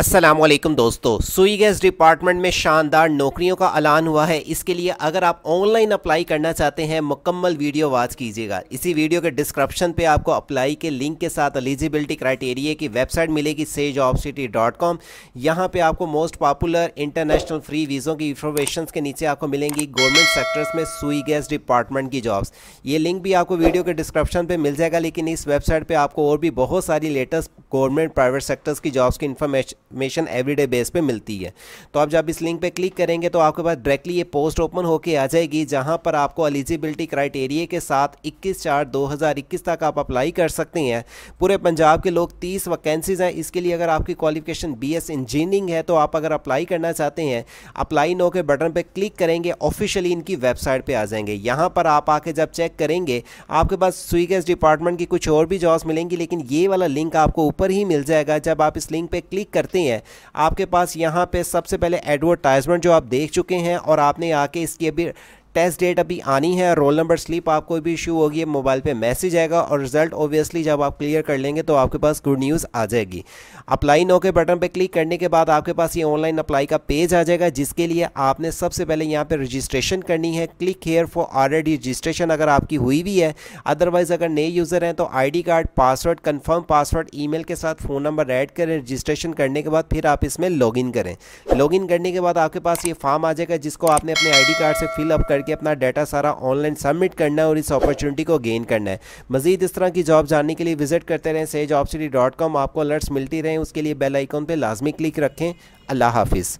असलम दोस्तों सुई gas department में शानदार नौकरियों का ऐलान हुआ है इसके लिए अगर आप ऑनलाइन अप्लाई करना चाहते हैं मुकम्मल वीडियो वाच कीजिएगा इसी वीडियो के डिस्क्रिप्शन पे आपको अप्लाई के लिंक के साथ एलिजिबिलिटी क्राइटेरिया की वेबसाइट मिलेगी sage of city dot com यहाँ पर आपको मोस्ट पॉपुलर इंटरनेशनल फ्री वीज़ों की इंफॉर्मेशन के नीचे आपको मिलेंगी गवर्नमेंट सेक्टर्स में सुई गैस डिपार्टमेंट की जॉब्स ये लिंक भी आपको वीडियो के डिस्क्रिप्शन पर मिल जाएगा लेकिन इस वेबसाइट पर आपको और भी बहुत सारी लेटेस्ट गवर्नमेंट प्राइवेट सेक्टर्स की जॉब्स की इन्फॉर्मेशन एवरीडे बेस पे मिलती है तो आप जब इस लिंक पे क्लिक करेंगे तो आपके पास डायरेक्टली ये पोस्ट ओपन होके आ जाएगी जहां पर आपको एलिजिबिलिटी क्राइटेरिया के साथ 21 चार 2021 तक आप अप्लाई कर सकते हैं पूरे पंजाब के लोग 30 वैकेंसीज़ हैं इसके लिए अगर आपकी क्वालिफिकेशन बी इंजीनियरिंग है तो आप अगर अप्लाई करना चाहते हैं अप्लाई नो के बटन पर क्लिक करेंगे ऑफिशियली इनकी वेबसाइट पर आ जाएंगे यहाँ पर आप आके जब चेक करेंगे आपके पास स्वीगेस डिपार्टमेंट की कुछ और भी जॉब्स मिलेंगी लेकिन ये वाला लिंक आपको ऊपर ही मिल जाएगा जब आप इस लिंक पर क्लिक करते हैं आपके पास यहाँ पर सबसे पहले एडवर्टाइजमेंट जो आप देख चुके हैं और आपने आके इसकी अभी टेस्ट डेट अभी आनी है रोल नंबर स्लिप आपको भी इशू होगी मोबाइल पे मैसेज आएगा और रिजल्ट ओबियसली जब आप क्लियर कर लेंगे तो आपके पास गुड न्यूज़ आ जाएगी अप्लाई नो के बटन पे क्लिक करने के बाद आपके पास ये ऑनलाइन अप्लाई का पेज आ जाएगा जिसके लिए आपने सबसे पहले यहाँ पर रजिस्ट्रेशन करनी है click here for already registration अगर आपकी हुई भी है अदरवाइज़ अगर नए यूज़र हैं तो I card password confirm password ई के साथ फ़ोन नंबर ऐड करें रजिस्ट्रेशन करने के बाद फिर आप इसमें लॉग करें लॉगिन करने के बाद आपके पास ये फॉर्म आ जाएगा जिसको आपने अपने आई कार्ड से फिलअप कर करके अपना डाटा सारा ऑनलाइन सबमिट करना है और इस अपॉर्चुनिटी को गेन करना है मजीद इस तरह की जॉब जानने के लिए विजिट करते रहें सेज आपको अलर्ट्स मिलती रहें उसके लिए बेल आइकॉन पर लाजमी क्लिक रखें अल्लाह हाफिज़